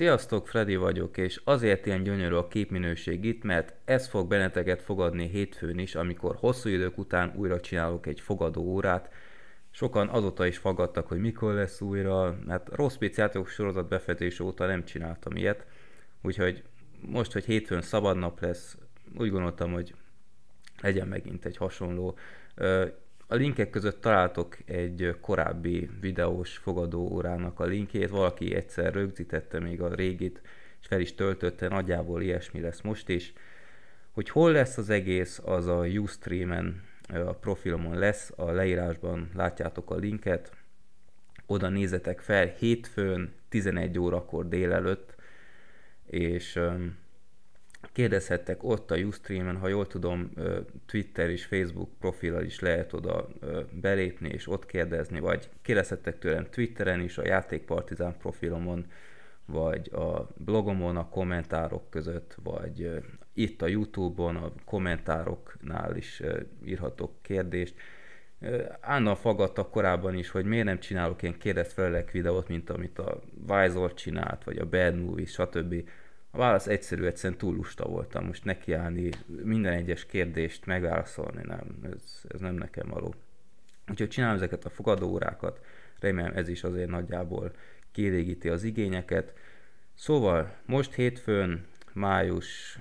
Sziasztok, Freddy vagyok, és azért ilyen gyönyörű a képminőség itt, mert ez fog benneteket fogadni hétfőn is, amikor hosszú idők után újra csinálok egy fogadó órát. Sokan azóta is fagadtak, hogy mikor lesz újra, mert hát rossz játékok sorozat befejezés óta nem csináltam ilyet, úgyhogy most, hogy hétfőn szabad nap lesz, úgy gondoltam, hogy legyen megint egy hasonló a linkek között találtok egy korábbi videós fogadóórának a linkjét, valaki egyszer rögzítette még a régit, és fel is töltötte, nagyjából ilyesmi lesz most is. Hogy hol lesz az egész, az a YouStream-en? a profilomon lesz, a leírásban látjátok a linket, oda nézetek fel hétfőn 11 órakor délelőtt, és um, kérdezhettek ott a Ustream-en, ha jól tudom, Twitter és Facebook profillal is lehet oda belépni és ott kérdezni, vagy kérdezhettek tőlem Twitteren is, a játékpartizán profilomon, vagy a blogomon a kommentárok között, vagy itt a Youtube-on a kommentároknál is írhatok kérdést. Állandóan fagadtak korábban is, hogy miért nem csinálok ilyen kérdezfelelek videót, mint amit a Vizor csinált, vagy a Bad Movie, stb a válasz egyszerű, egyszerűen túl lusta voltam. Most nekiállni, minden egyes kérdést megválaszolni, nem, ez, ez nem nekem való. Úgyhogy csinálom ezeket a fogadóórákat, remélem ez is azért nagyjából kielégíti az igényeket. Szóval most hétfőn, május,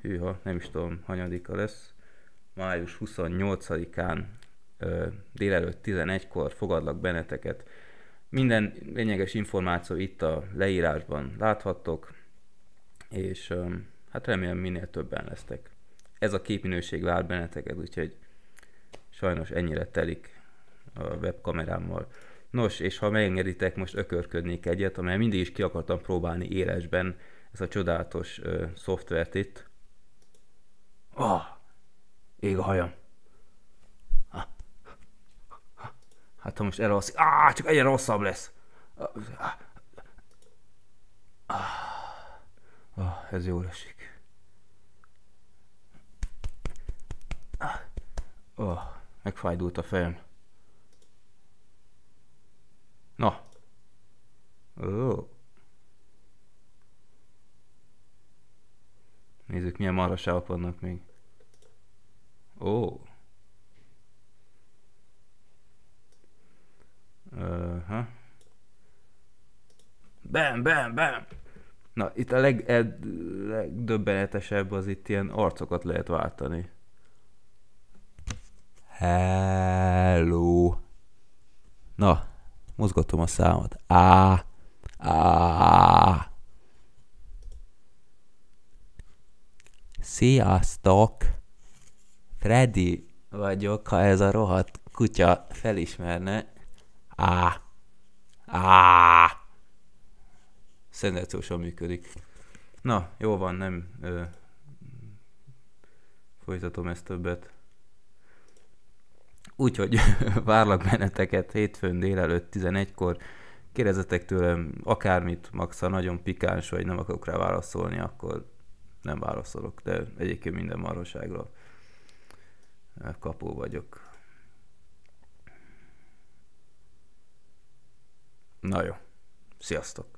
hűha, nem is tudom, hanyadika lesz, május 28-án délelőtt 11-kor fogadlak benneteket. Minden lényeges információ itt a leírásban láthattok és hát remélem minél többen lesztek. Ez a képminőség vár benneteket, úgyhogy sajnos ennyire telik a webkamerámmal. Nos, és ha megengeditek, most ökörködnék egyet, amely mindig is ki akartam próbálni élesben ezt a csodálatos ö, uh, szoftvert itt. Ah, ég a hajam. Ah. hát ha most elalszik, ah, csak egyre rosszabb lesz. Ah, ah. ez jól esik. Oh, megfájdult a fejem. Na. Oh. Nézzük, milyen maraságok vannak még. Ó. Oh. Uh -huh. Bam, bam, bam! Na, itt a leg, ed, legdöbbenetesebb az itt ilyen arcokat lehet váltani. Hello. Na, mozgatom a számot. Á, á. Sziasztok! Freddy vagyok, ha ez a rohadt kutya felismerne. Á, á szenzációsan működik. Na, jó van, nem ö, folytatom ezt többet. Úgyhogy várlak benneteket hétfőn délelőtt 11-kor. Kérdezzetek tőlem akármit, max ha nagyon pikáns vagy nem akarok rá válaszolni, akkor nem válaszolok, de egyébként minden marhaságra kapó vagyok. Na jó, sziasztok!